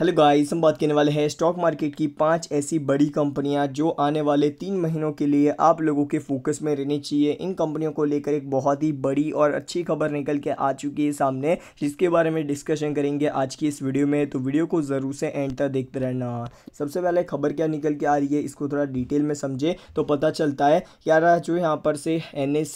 hello guys हम बात करने वाले हैं स्टॉक मार्केट की पांच ऐसी बड़ी कंपनियां जो आने वाले तीन महीनों के लिए आप लोगों के फोकस में रहनी चाहिए इन कंपनियों को लेकर एक बहुत ही बड़ी और अच्छी खबर निकल के आ चुकी है सामने जिसके बारे में डिस्कशन करेंगे आज की इस वीडियो में तो वीडियो को ज़रूर से एंड तक देखते रहना सबसे पहले खबर क्या निकल के आ रही है इसको थोड़ा डिटेल में समझे तो पता चलता है क्या जो यहाँ पर से एन एस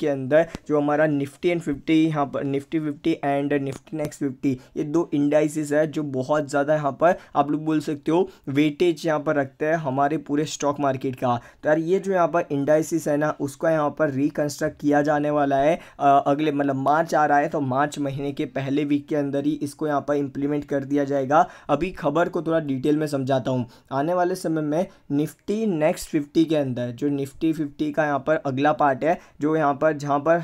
के अंदर जो हमारा निफ्टी एंड फिफ्टी यहाँ पर Nifty fifty and Nifty next fifty ये दो इंडाइसिस है जो बहुत बहुत ज़्यादा यहाँ पर आप लोग बोल सकते हो वेटेज यहाँ पर रखते हैं हमारे पूरे स्टॉक मार्केट का तो यार ये जो यहाँ पर इंडाइसिस है ना उसको यहाँ पर रिकन्स्ट्रक्ट किया जाने वाला है अगले मतलब मार्च आ रहा है तो मार्च महीने के पहले वीक के अंदर ही इसको यहाँ पर इम्प्लीमेंट कर दिया जाएगा अभी खबर को थोड़ा डिटेल में समझाता हूँ आने वाले समय में निफ्टी नेक्स्ट फिफ्टी के अंदर जो निफ्टी फिफ्टी का यहाँ पर अगला पार्ट है जो यहाँ पर जहाँ पर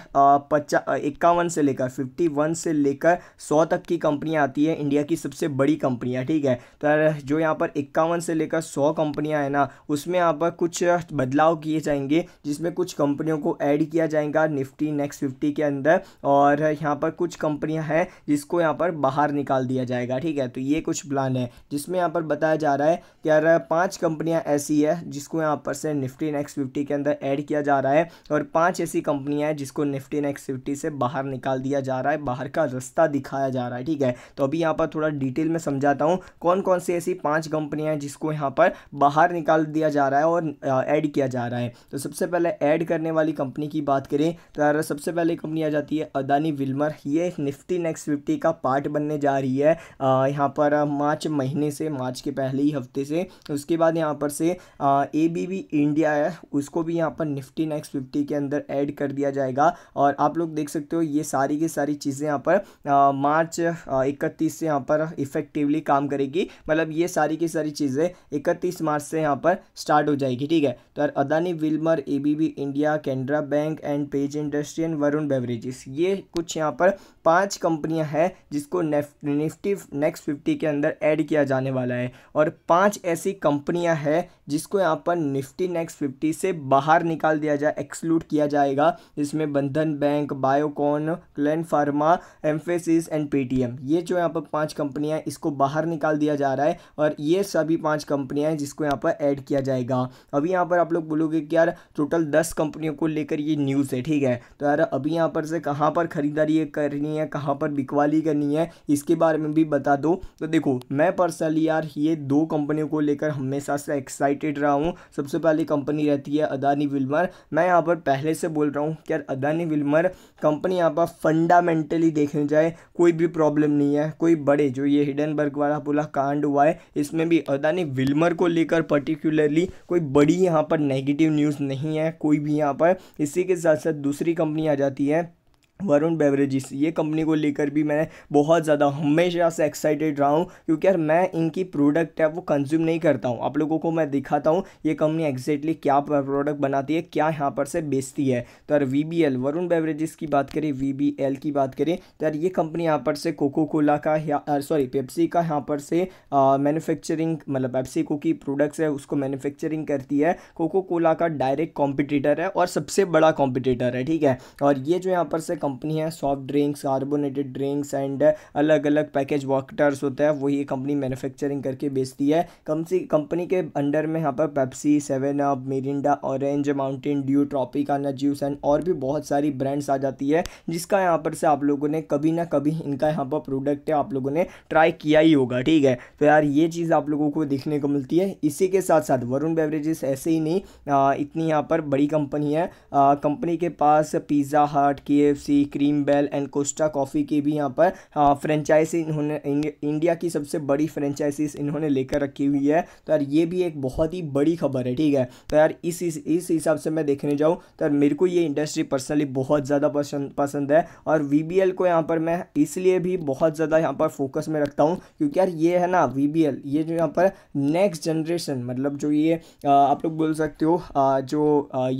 पचास इक्यावन से लेकर फिफ्टी वन से लेकर सौ तक की कंपनियाँ आती है इंडिया की सबसे बड़ी कंपनियाँ ठीक है तो जो यहाँ पर इक्यावन से लेकर सौ कंपनियाँ हैं ना उसमें यहाँ पर कुछ बदलाव किए जाएंगे जिसमें कुछ कंपनियों को ऐड किया जाएगा निफ्टी नेक्स्ट फिफ्टी के अंदर और यहाँ पर कुछ कंपनियाँ हैं जिसको यहाँ पर बाहर निकाल दिया जाएगा ठीक है तो ये कुछ प्लान है जिसमें यहाँ पर बताया जा रहा है कि यार पाँच कंपनियाँ ऐसी है जिसको यहाँ पर से निफ्टी नेक्स्ट फिफ्टी के अंदर ऐड किया जा रहा है और पाँच ऐसी कंपनियाँ हैं जिसको निफ्टी नेक्स्ट फिफ्टी से बाहर निकाल दिया जा रहा है बाहर का रास्ता दिखाया जा रहा है ठीक है तो अभी यहाँ पर थोड़ा डिटेल में समझाता हूँ कौन कौन सी ऐसी पाँच कंपनियाँ हैं जिसको यहाँ पर बाहर निकाल दिया जा रहा है और ऐड किया जा रहा है तो सबसे पहले ऐड करने वाली कंपनी की बात करें तो सबसे पहले कंपनी आ जाती है अदानी विल्मर ये निफ्टी नेक्स्ट फिफ्टी का पार्ट बनने जा रही है यहाँ पर मार्च महीने से मार्च के पहले ही हफ्ते से उसके बाद यहाँ पर से ए बी बी इंडिया है उसको भी यहाँ पर निफ्टी नेक्स्ट फिफ्टी के अंदर ऐड कर दिया जाएगा और आप लोग देख सकते हो ये सारी की सारी चीज़ें यहाँ पर मार्च इकतीस से यहाँ पर इफेक्ट एक्टिवली काम करेगी मतलब ये सारी की सारी चीज़ें इकतीस मार्च से यहाँ पर स्टार्ट हो जाएगी ठीक है तो यार Adani Wilmar A India Canara bank and Page industry and Varun beverages ये कुछ यहाँ पर पांच कंपनियां हैं जिसको निफ्टी नेक्स्ट फिफ्टी के अंदर ऐड किया जाने वाला है और पांच ऐसी कंपनियां हैं जिसको यहाँ पर निफ्टी नेक्स्ट फिफ्टी से बाहर निकाल दिया जाए एक्सक्लूड किया जाएगा जिसमें Bandhan bank Biocon Gland pharma Mphasis and Paytm ये जो यहाँ पर पाँच कंपनियाँ इसको बाहर निकाल दिया जा रहा है और ये सभी पाँच कंपनियाँ हैं जिसको यहाँ पर ऐड किया जाएगा अभी यहाँ पर आप लोग बोलोगे कि यार टोटल दस कंपनियों को लेकर ये न्यूज़ है ठीक है तो यार अभी यहाँ पर से कहाँ पर खरीदारी करनी करनी है कहाँ पर बिकवाली करनी है इसके बारे में भी बता दो तो देखो मैं पर्सनली यार ये दो कंपनियों को लेकर हमेशा से एक्साइटेड रहा हूँ सबसे पहले कंपनी रहती है अदानी विल्मर मैं यहाँ पर पहले से बोल रहा हूँ कि यार अदानी विल्मर कंपनी यहाँ पर फंडामेंटली देखने जाए कोई भी प्रॉब्लम नहीं है कोई बड़े जो ये हिडनबर्ग वाला पुला कांड हुआ है इसमें भी अदानी विल्मर को लेकर पर्टिकुलरली कोई बड़ी यहाँ पर नेगेटिव न्यूज़ नहीं है कोई भी यहाँ पर इसी के साथ साथ दूसरी कंपनी आ जाती है वरुण बेवरेजेस ये कंपनी को लेकर भी मैं बहुत ज़्यादा हमेशा से एक्साइटेड रहा हूँ क्योंकि यार मैं इनकी प्रोडक्ट है वो कंज्यूम नहीं करता हूँ आप लोगों को मैं दिखाता हूँ ये कंपनी एग्जैक्टली क्या प्रोडक्ट बनाती है क्या यहाँ पर से बेचती है तो यार V B L Varun beverages की बात करें वी बी एल की बात करें तो यार ये कंपनी यहाँ पर से कोको कोला का सॉरी पेप्सी का यहाँ पर से मैनुफैक्चरिंग मतलब पेप्सी को की प्रोडक्ट्स है उसको मैनुफैक्चरिंग करती है कोको कोला का डायरेक्ट कॉम्पिटिटर है और सबसे बड़ा कॉम्पिटिटर है ठीक है और ये जो यहाँ पर से कंपनी है soft drinks carbonated drinks and अलग अलग पैकेज वॉकटर्स होता है वही कंपनी मैन्युफैक्चरिंग करके बेचती है कम सी कंपनी के अंडर में यहाँ पर Pepsi seven up Mirinda orange Mountain Dew Tropicana juice and और भी बहुत सारी ब्रांड्स आ जाती है जिसका यहाँ पर से आप लोगों ने कभी ना कभी इनका यहाँ पर प्रोडक्ट है आप लोगों ने ट्राई किया ही होगा ठीक है तो यार ये चीज़ आप लोगों को देखने को मिलती है इसी के साथ साथ वरुण बेवरेजेस ऐसे ही नहीं आ, इतनी यहाँ पर बड़ी कंपनी है कंपनी के पास पिज़्ज़ा हट के coffee Cream Bell and Costa Coffee की भी यहाँ पर फ्रेंचाइजी हाँ, इन्होंने इंडिया की सबसे बड़ी फ्रेंचाइजीज इन्होंने लेकर रखी हुई है तो यार ये भी एक बहुत ही बड़ी खबर है ठीक है तो यार इस इस हिसाब से मैं देखने जाऊँ तो यार मेरे को ये इंडस्ट्री पर्सनली बहुत ज़्यादा पसंद पसंद है और वी को यहाँ पर मैं इसलिए भी बहुत ज़्यादा यहाँ पर फोकस में रखता हूँ क्योंकि यार ये है ना वी ये जो यहाँ पर नेक्स्ट जनरेशन मतलब जो ये आप लोग बोल सकते हो जो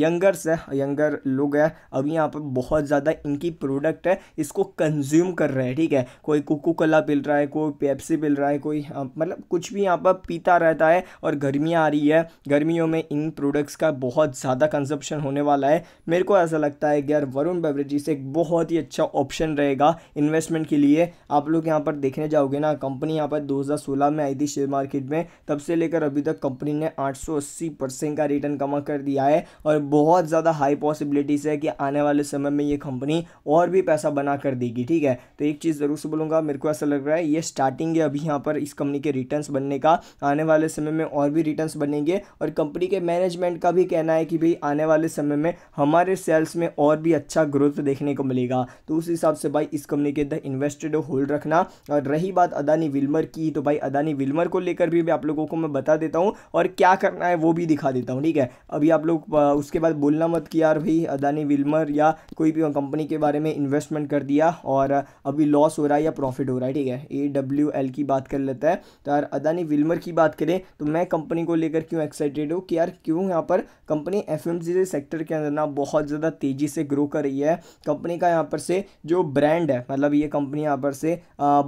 यंगर्स है यंगर लोग हैं अभी यहाँ पर बहुत ज़्यादा इनकी की प्रोडक्ट है इसको कंज्यूम कर रहे हैं ठीक है कोई कोको कोला पिल रहा है कोई पेप्सी पिल रहा है कोई हाँ, मतलब कुछ भी यहाँ पर पीता रहता है और गर्मियाँ आ रही है गर्मियों में इन प्रोडक्ट्स का बहुत ज़्यादा कंजप्शन होने वाला है मेरे को ऐसा लगता है कि यार वरुण बेवरेजेस एक बहुत ही अच्छा ऑप्शन रहेगा इन्वेस्टमेंट के लिए आप लोग यहाँ पर देखने जाओगे ना कंपनी यहाँ पर 2016 में आई थी शेयर मार्केट में तब से लेकर अभी तक कंपनी ने 880 परसेंट का रिटर्न कमा कर दिया है और बहुत ज़्यादा हाई पॉसिबिलिटीज़ है कि आने वाले समय में ये कंपनी और भी पैसा बना कर देगी ठीक है तो एक चीज़ ज़रूर से बोलूँगा मेरे को ऐसा लग रहा है ये स्टार्टिंग है अभी यहाँ पर इस कंपनी के रिटर्न्स बनने का आने वाले समय में और भी रिटर्न्स बनेंगे और कंपनी के मैनेजमेंट का भी कहना है कि भाई आने वाले समय में हमारे सेल्स में और भी अच्छा ग्रोथ देखने को मिलेगा तो उस हिसाब से भाई इस कंपनी के अंदर इन्वेस्टेड होल्ड रखना और रही बात अदानी विल्मर की तो भाई अदानी विल्मर को लेकर भी आप लोगों को मैं बता देता हूँ और क्या करना है वो भी दिखा देता हूँ ठीक है अभी आप लोग उसके बाद बोलना मत कि यार भाई अदानी विल्मर या कोई भी कंपनी के बारे में इन्वेस्टमेंट कर दिया और अभी लॉस हो रहा है या प्रॉफिट हो रहा है ठीक है ए डब्ल्यू एल की बात कर लेता है तो यार अदानी विल्मर की बात करें तो मैं कंपनी को लेकर क्यों एक्साइटेड हूँ कि यार क्यों यहाँ पर कंपनी एफ सेक्टर के अंदर ना बहुत ज़्यादा तेज़ी से ग्रो कर रही है कंपनी का यहाँ पर से जो ब्रांड है मतलब ये कंपनी यहाँ पर से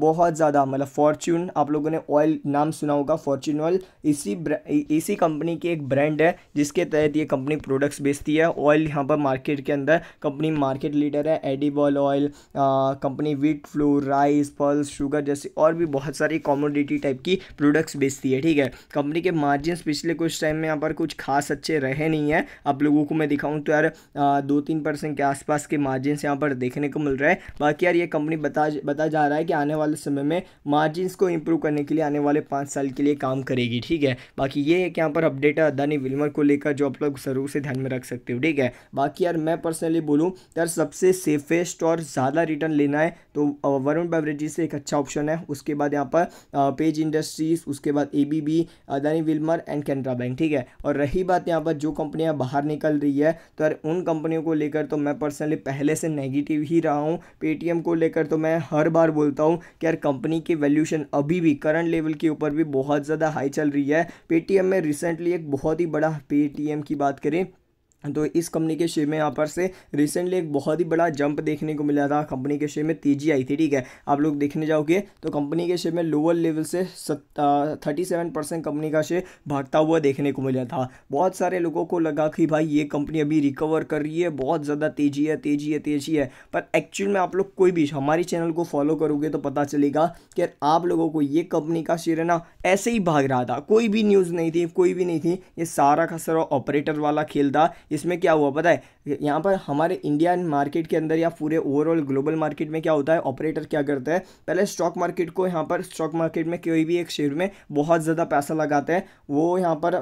बहुत ज़्यादा मतलब फॉर्च्यून आप लोगों ने ऑयल नाम सुना होगा फॉर्च्यून ऑयल इसी इसी कंपनी की एक ब्रांड है जिसके तहत ये कंपनी प्रोडक्ट्स बेचती है ऑयल यहाँ पर मार्केट के अंदर कंपनी मार्केट लीडर है edible oil company wheat flour rice pulse sugar जैसे और भी बहुत सारी कॉमोडिटी टाइप की प्रोडक्ट्स बेचती है ठीक है कंपनी के मार्जिन पिछले कुछ टाइम में यहाँ पर कुछ खास अच्छे रहे नहीं है आप लोगों को मैं दिखाऊँ तो यार दो तीन परसेंट के आसपास के मार्जिन यहाँ पर देखने को मिल रहा है बाकी यार ये कंपनी बता बता जा रहा है कि आने वाले समय में मार्जिन को इम्प्रूव करने के लिए आने वाले पाँच साल के लिए काम करेगी ठीक है बाकी ये एक यहाँ पर अपडेट है अदानी विल्मर को लेकर जो आप लोग ज़रूर से ध्यान में रख सकते हो ठीक है बाकी यार मैं पर्सनली बोलूँ यार सबसे सेफेस्ट और ज़्यादा रिटर्न लेना है तो वरुण बेवरेजेस एक अच्छा ऑप्शन है उसके बाद यहाँ पर पेज इंडस्ट्रीज उसके बाद A B B Adani Wilmar and Canara bank ठीक है और रही बात यहाँ पर जो कंपनियाँ बाहर निकल रही है तो यार उन कंपनियों को लेकर तो मैं पर्सनली पहले से नेगेटिव ही रहा हूँ पेटीएम को लेकर तो मैं हर बार बोलता हूँ कि यार कंपनी की वैल्यूशन अभी भी करंट लेवल के ऊपर भी बहुत ज़्यादा हाई चल रही है पेटीएम में रिसेंटली एक बहुत ही बड़ा पेटीएम की बात करें तो इस कंपनी के शेयर में यहाँ पर से रिसेंटली एक बहुत ही बड़ा जंप देखने को मिला था कंपनी के शेयर में तेजी आई थी ठीक है आप लोग देखने जाओगे तो कंपनी के शेयर में लोअर लेवल से थर्टी सेवन परसेंट कंपनी का शेयर भागता हुआ देखने को मिला था बहुत सारे लोगों को लगा कि भाई ये कंपनी अभी रिकवर कर रही है बहुत ज़्यादा तेजी है तेजी है तेजी है पर एक्चुअल में आप लोग कोई भी हमारे चैनल को फॉलो करोगे तो पता चलेगा कि आप लोगों को ये कंपनी का शेयर है ना ऐसे ही भाग रहा था कोई भी न्यूज़ नहीं थी कोई भी नहीं थी ये सारा का सारा ऑपरेटर वाला खेल था इसमें क्या हुआ पता है यहाँ पर हमारे इंडियन मार्केट के अंदर या पूरे ओवरऑल ग्लोबल मार्केट में क्या होता है ऑपरेटर क्या करता है पहले स्टॉक मार्केट को यहाँ पर स्टॉक मार्केट में कोई भी एक शेयर में बहुत ज़्यादा पैसा लगाता है वो यहाँ पर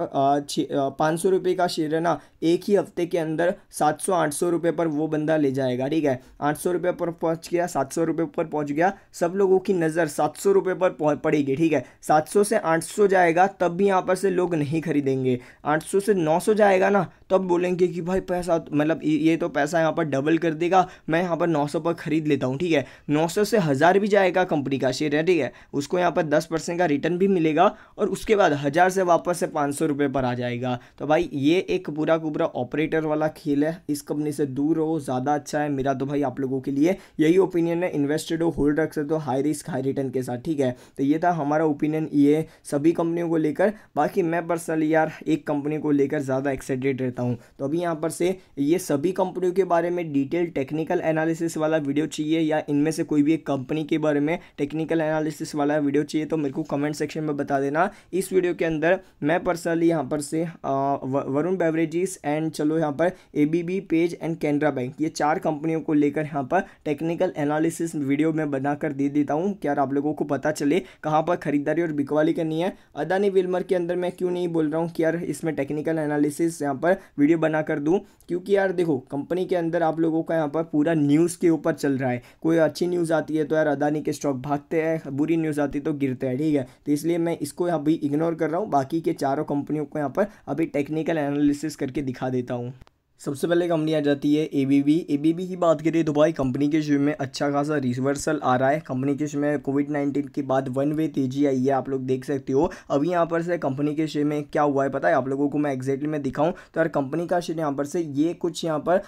पाँच सौ रुपये का शेयर है ना एक ही हफ्ते के अंदर सात सौ आठ सौ रुपये पर वो बंदा ले जाएगा ठीक है आठ सौ रुपये पर पहुँच गया सात सौ रुपये पर पहुँच गया सब लोगों की नज़र सात सौ रुपये पर पड़ेगी ठीक है सात सौ से आठ सौ जाएगा तब भी यहाँ पर से लोग नहीं खरीदेंगे आठ सौ से नौ सौ जाएगा ना तब बोलेंगे लगे कि भाई पैसा मतलब ये तो पैसा यहाँ पर डबल कर देगा मैं यहाँ पर नौ सौ पर खरीद लेता हूँ ठीक है नौ सौ से हज़ार भी जाएगा कंपनी का शेयर है ठीक है उसको यहाँ पर दस परसेंट का रिटर्न भी मिलेगा और उसके बाद हज़ार से वापस से पाँच सौ पर आ जाएगा तो भाई ये एक पूरा पूरा ऑपरेटर वाला खेल है इस कंपनी से दूर हो ज़्यादा अच्छा है मेरा तो भाई आप लोगों के लिए यही ओपिनियन है इन्वेस्टेड हो होल्ड रख सकते हो हाई रिस्क हाई रिटर्न के साथ ठीक है तो ये था हमारा ओपिनियन ये सभी कंपनियों को लेकर बाकी मैं पर्सनली यार एक कंपनी को लेकर ज़्यादा एक्साइटेड रहता हूँ तो अभी यहाँ पर से ये सभी कंपनियों के बारे में डिटेल टेक्निकल एनालिसिस वाला वीडियो चाहिए या इनमें से कोई भी एक कंपनी के बारे में टेक्निकल एनालिसिस वाला वीडियो चाहिए तो मेरे को कमेंट सेक्शन में बता देना इस वीडियो के अंदर मैं पर्सनली यहाँ पर से वरुण बेवरेजेस एंड चलो यहाँ पर A Page and Canara bank ये चार कंपनियों को लेकर यहाँ पर टेक्निकल एनालिसिस वीडियो में बनाकर दे देता हूँ क्या आप लोगों को पता चले कहाँ पर खरीदारी और बिकवाली करनी है अदानी विलमर के अंदर मैं क्यों नहीं बोल रहा हूँ कि यार इसमें टेक्निकल एनालिसिस यहाँ पर वीडियो बना ना कर दूँ क्योंकि यार देखो कंपनी के अंदर आप लोगों का यहाँ पर पूरा न्यूज़ के ऊपर चल रहा है कोई अच्छी न्यूज़ आती है तो यार अदानी के स्टॉक भागते हैं बुरी न्यूज़ आती है तो गिरते हैं ठीक है तो इसलिए मैं इसको अभी इग्नोर कर रहा हूँ बाकी के चारों कंपनियों को यहाँ पर अभी टेक्निकल एनालिसिस करके दिखा देता हूँ सबसे पहले कंपनी आ जाती है A B B A B B की बात करें तो भाई कंपनी के शेयर में अच्छा खासा रिवर्सल आ रहा है कंपनी के शो में कोविड नाइन्टीन के बाद वन वे तेजी आई है आप लोग देख सकते हो अभी यहाँ पर से कंपनी के शेयर में क्या हुआ है पता है आप लोगों को मैं एग्जैक्टली मैं दिखाऊँ तो यार कंपनी का शेयर यहाँ पर से ये कुछ यहाँ पर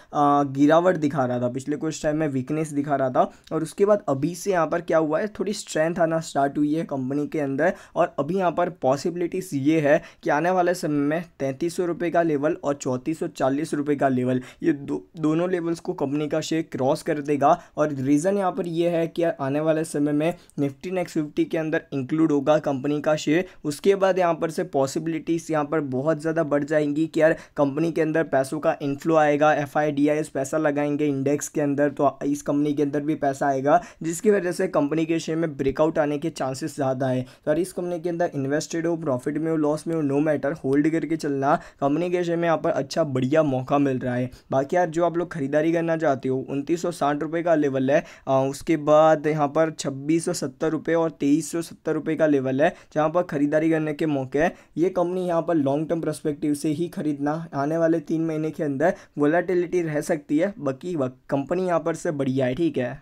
गिरावट दिखा रहा था पिछले कुछ टाइम में वीकनेस दिखा रहा था और उसके बाद अभी से यहाँ पर क्या हुआ है थोड़ी स्ट्रेंथ आना स्टार्ट हुई है कंपनी के अंदर और अभी यहाँ पर पॉसिबिलिटीज़ ये है कि आने वाले समय में तैंतीस सौ का लेवल और चौंतीस सौ चालीस रुपये का लेवल ये दो दोनों लेवल्स को कंपनी का शेयर क्रॉस कर देगा और रीज़न यहाँ पर यह है कि आने वाले समय में निफ्टी नेक्स्ट फिफ्टी के अंदर इंक्लूड होगा कंपनी का शेयर उसके बाद यहाँ पर से पॉसिबिलिटीज़ यहाँ पर बहुत ज़्यादा बढ़ जाएंगी कि यार कंपनी के अंदर पैसों का इन्फ्लो आएगा एफ पैसा लगाएंगे इंडेक्स के अंदर तो इस कंपनी के अंदर भी पैसा आएगा जिसकी वजह से कंपनी के शेयर में ब्रेकआउट आने के चांसेस ज़्यादा है तो इस कंपनी के अंदर इन्वेस्टेड हो प्रॉफिट में हो लॉस में हो नो मैटर होल्ड करके चलना कंपनी के शेयर में यहाँ पर अच्छा बढ़िया मौका मिल मिल रहा है बाकी यार जो आप लोग ख़रीदारी करना चाहते हो उनतीस रुपए का लेवल है आ, उसके बाद यहाँ पर छब्बीस रुपए और तेईस रुपए का लेवल है जहाँ पर ख़रीदारी करने के मौके हैं ये कंपनी यहाँ पर लॉन्ग टर्म प्रस्पेक्टिव से ही ख़रीदना आने वाले तीन महीने के अंदर वोलाटिलिटी रह सकती है बाकी कंपनी यहाँ पर से बढ़िया है ठीक है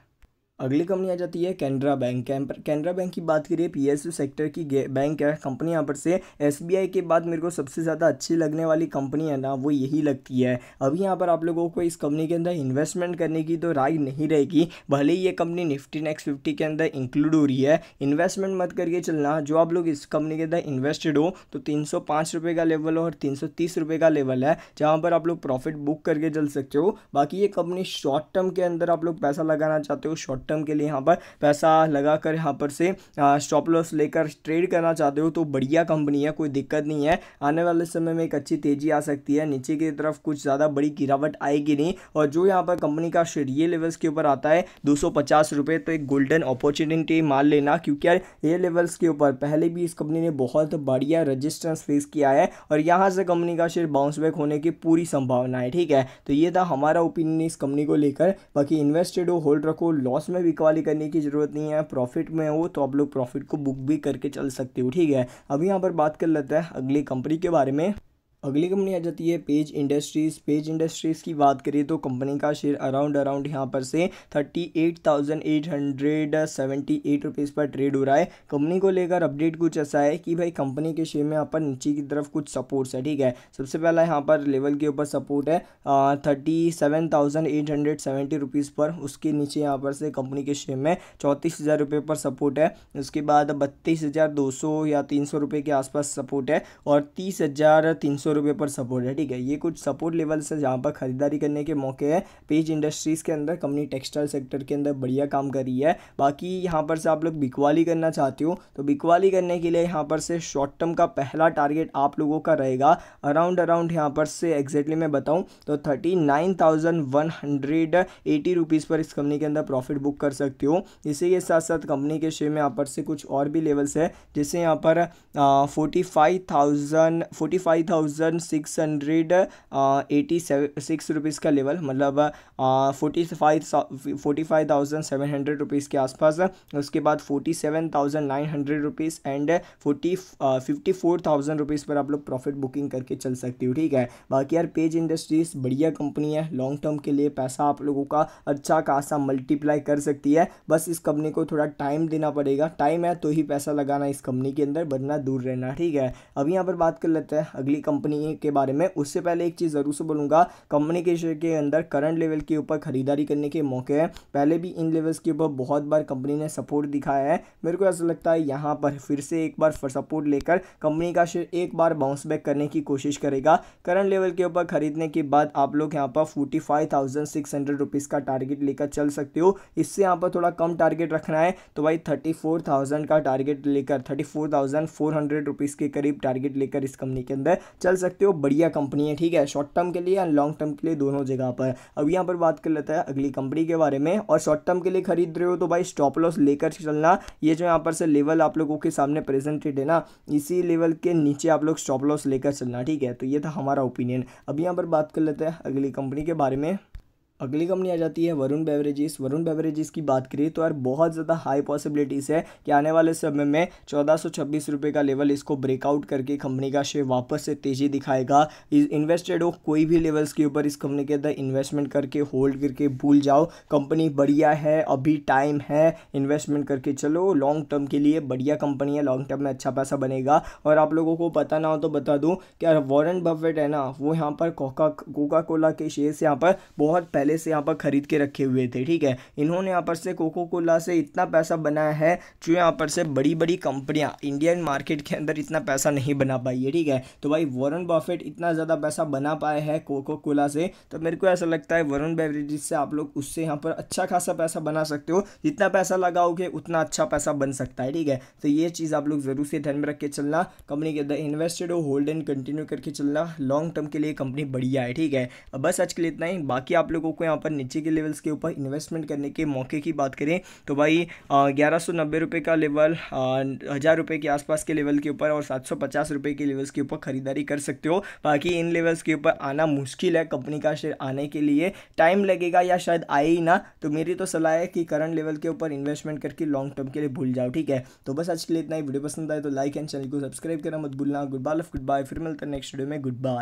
अगली कंपनी आ जाती है कैनरा बैंक कैनरा बैंक की बात करिए यू सेक्टर की बैंक है कंपनी यहाँ पर से एसबीआई के बाद मेरे को सबसे ज़्यादा अच्छी लगने वाली कंपनी है ना वो यही लगती है अभी यहाँ पर आप लोगों को इस कंपनी के अंदर इन्वेस्टमेंट करने की तो राय नहीं रहेगी भले ही ये कंपनी निफ्टी नेक्स्ट फिफ्टी के अंदर इंक्लूड हो रही है इन्वेस्टमेंट मत करके चलना जो आप लोग इस कंपनी के अंदर इन्वेस्टेड हो तो तीन रुपये का लेवल और तीन रुपये का लेवल है जहाँ पर आप लोग प्रॉफिट बुक करके चल सकते हो बाकी ये कंपनी शॉर्ट टर्म के अंदर आप लोग पैसा लगाना चाहते हो शॉर्ट टर्म के लिए यहाँ पर पैसा लगा कर यहाँ पर से स्टॉप लॉस लेकर ट्रेड करना चाहते हो तो बढ़िया कंपनी है कोई दिक्कत नहीं है आने वाले समय में एक अच्छी तेजी आ सकती है नीचे की तरफ कुछ ज़्यादा बड़ी गिरावट आएगी नहीं और जो यहाँ पर कंपनी का शेयर ये लेवल्स के ऊपर आता है दो तो एक गोल्डन अपॉर्चुनिटी मान लेना क्योंकि यार ये लेवल्स के ऊपर पहले भी इस कंपनी ने बहुत बढ़िया रजिस्टेंस फेस किया है और यहाँ से कंपनी का शेयर बाउंस बैक होने की पूरी संभावना है ठीक है तो ये था हमारा ओपिनियन इस कंपनी को लेकर बाकी इन्वेस्टेड हो होल्ड रखो लॉस में में बिकवाली करने की ज़रूरत नहीं है प्रॉफिट में हो तो आप लोग प्रॉफिट को बुक भी करके चल सकते हो ठीक है अब यहाँ पर बात कर लेते हैं अगली कंपनी के बारे में अगली कंपनी आ जाती है पेज इंडस्ट्रीज़ पेज इंडस्ट्रीज़ की बात करें तो कंपनी का शेयर अराउंड अराउंड यहाँ पर से thirty eight thousand eight hundred seventy eight rupees पर ट्रेड हो रहा है कंपनी को लेकर अपडेट कुछ ऐसा है कि भाई कंपनी के शेयर में यहाँ पर नीचे की तरफ कुछ सपोर्ट्स है ठीक है सबसे पहला यहाँ पर लेवल के ऊपर सपोर्ट है thirty seven thousand eight hundred seventy rupees पर उसके नीचे यहाँ पर से कंपनी के शेयर में चौंतीस हज़ार रुपये पर सपोर्ट है उसके बाद बत्तीस हज़ार दो सौ या तीन सौ रुपये के आसपास सपोर्ट है और तीस हज़ार सौ रुपये पर सपोर्ट है ठीक है ये कुछ सपोर्ट लेवल्स है जहाँ पर खरीदारी करने के मौके हैं पेज इंडस्ट्रीज़ के अंदर कंपनी टेक्सटाइल सेक्टर के अंदर बढ़िया काम कर रही है बाकी यहाँ पर से आप लोग बिकवाली करना चाहते हो तो बिकवाली करने के लिए यहाँ पर से शॉर्ट टर्म का पहला टारगेट आप लोगों का रहेगा अराउंड अराउंड यहाँ पर से एग्जैक्टली मैं बताऊँ तो थर्टी नाइन पर इस कंपनी के अंदर प्रॉफिट बुक कर सकते हो इसी के साथ साथ कंपनी के शेयर में यहाँ पर से कुछ और भी लेवल्स है जैसे यहाँ पर forty five thousand six hundred eighty six rupees का लेवल मतलब forty five forty five thousand seven hundred rupees के आसपास उसके बाद forty seven thousand nine hundred rupees and forty fifty four thousand rupees पर आप लोग प्रॉफिट बुकिंग करके चल सकती हो ठीक है बाकी यार पेज इंडस्ट्रीज़ बढ़िया कंपनी है लॉन्ग टर्म के लिए पैसा आप लोगों का अच्छा खासा मल्टीप्लाई कर सकती है बस इस कंपनी को थोड़ा टाइम देना पड़ेगा टाइम है तो ही पैसा लगाना इस कंपनी के अंदर वरना दूर रहना ठीक है अब यहाँ पर बात कर लेते हैं अगली कंपनी कंपनी के बारे में उससे पहले एक चीज़ ज़रूर से बोलूँगा कंपनी के शेयर के अंदर करंट लेवल के ऊपर खरीदारी करने के मौके हैं पहले भी इन लेवल्स के ऊपर बहुत बार कंपनी ने सपोर्ट दिखाया है मेरे को ऐसा लगता है यहाँ पर फिर से एक बार सपोर्ट लेकर कंपनी का शेयर एक बार बाउंस बैक करने की कोशिश करेगा करंट लेवल के ऊपर खरीदने के बाद आप लोग यहाँ पर forty five thousand six hundred rupees का टारगेट लेकर चल सकते हो इससे यहाँ पर थोड़ा कम टारगेट रखना है तो भाई थर्टी फोर थाउजेंड का टारगेट लेकर thirty four thousand four hundred rupees के करीब टारगेट लेकर इस कंपनी के अंदर चल सकते हो बढ़िया कंपनी है ठीक है शॉर्ट टर्म के लिए एंड लॉन्ग टर्म के लिए दोनों जगह पर अब यहाँ पर बात कर लेते हैं अगली कंपनी के बारे में और शॉर्ट टर्म के लिए खरीद रहे हो तो भाई स्टॉप लॉस लेकर चलना ये जो यहाँ पर से लेवल आप लोगों के सामने प्रेजेंटेड है ना इसी लेवल के नीचे आप लोग स्टॉप लॉस लेकर चलना ठीक है तो ये था हमारा ओपिनियन अब यहाँ पर बात कर लेते हैं अगली कंपनी के बारे में अगली कंपनी आ जाती है वरुण बेवरेजेस वरुण बेवरेजेस की बात करिए तो यार बहुत ज़्यादा हाई पॉसिबिलिटीज़ है कि आने वाले समय में चौदह सौ छब्बीस रुपये का लेवल इसको ब्रेकआउट करके कंपनी का शेयर वापस से तेज़ी दिखाएगा इस इन्वेस्टेड हो कोई भी लेवल्स के ऊपर इस कंपनी के अंदर इन्वेस्टमेंट करके होल्ड करके भूल जाओ कंपनी बढ़िया है अभी टाइम है इन्वेस्टमेंट करके चलो लॉन्ग टर्म के लिए बढ़िया कंपनी है लॉन्ग टर्म में अच्छा पैसा बनेगा और आप लोगों को पता ना हो तो बता दूँ कि यार वॉरेन बफेट है ना वो यहाँ पर कोका कोका कोला के शेयर्स यहाँ पर बहुत पहले पहले से यहाँ पर ख़रीद के रखे हुए थे ठीक है इन्होंने यहाँ पर से कोको कोला से इतना पैसा बनाया है जो यहाँ पर से बड़ी बड़ी कंपनियाँ इंडियन मार्केट के अंदर इतना पैसा नहीं बना पाई है ठीक है तो भाई वॉरन बॉफेट इतना ज़्यादा पैसा बना पाए है कोको कोला से तो मेरे को ऐसा लगता है वरुण बेवरेजेस से आप लोग उससे यहाँ पर अच्छा खासा पैसा बना सकते हो जितना पैसा लगाओगे उतना अच्छा पैसा बन सकता है ठीक है तो ये चीज़ आप लोग ज़रूर से ध्यान में रख के चलना कंपनी के अंदर इन्वेस्टेड हो होल्ड एंड कंटिन्यू करके चलना लॉन्ग टर्म के लिए कंपनी बढ़िया है ठीक है बस आज के लिए इतना ही बाकी आप लोगों को आपको यहाँ पर नीचे के लेवल्स के ऊपर इन्वेस्टमेंट करने के मौके की बात करें तो भाई ग्यारह सौ नब्बे का लेवल हज़ार रुपये के आसपास के लेवल के ऊपर और सात सौ के लेवल्स के ऊपर खरीदारी कर सकते हो बाकी इन लेवल्स के ऊपर आना मुश्किल है कंपनी का शेयर आने के लिए टाइम लगेगा या शायद आए ही ना तो मेरी तो सलाह है कि करंट लेवल के ऊपर इन्वेस्टमेंट करके लॉन्ग टर्म के लिए भूल जाओ ठीक है तो बस आज के लिए इतना ही वीडियो पसंद आए तो लाइक एंड चैनल को सब्सक्राइब करना मत भूलना गुड बाय गुड बाय फिर मिलता है नेक्स्ट वीडियो में गुड बाय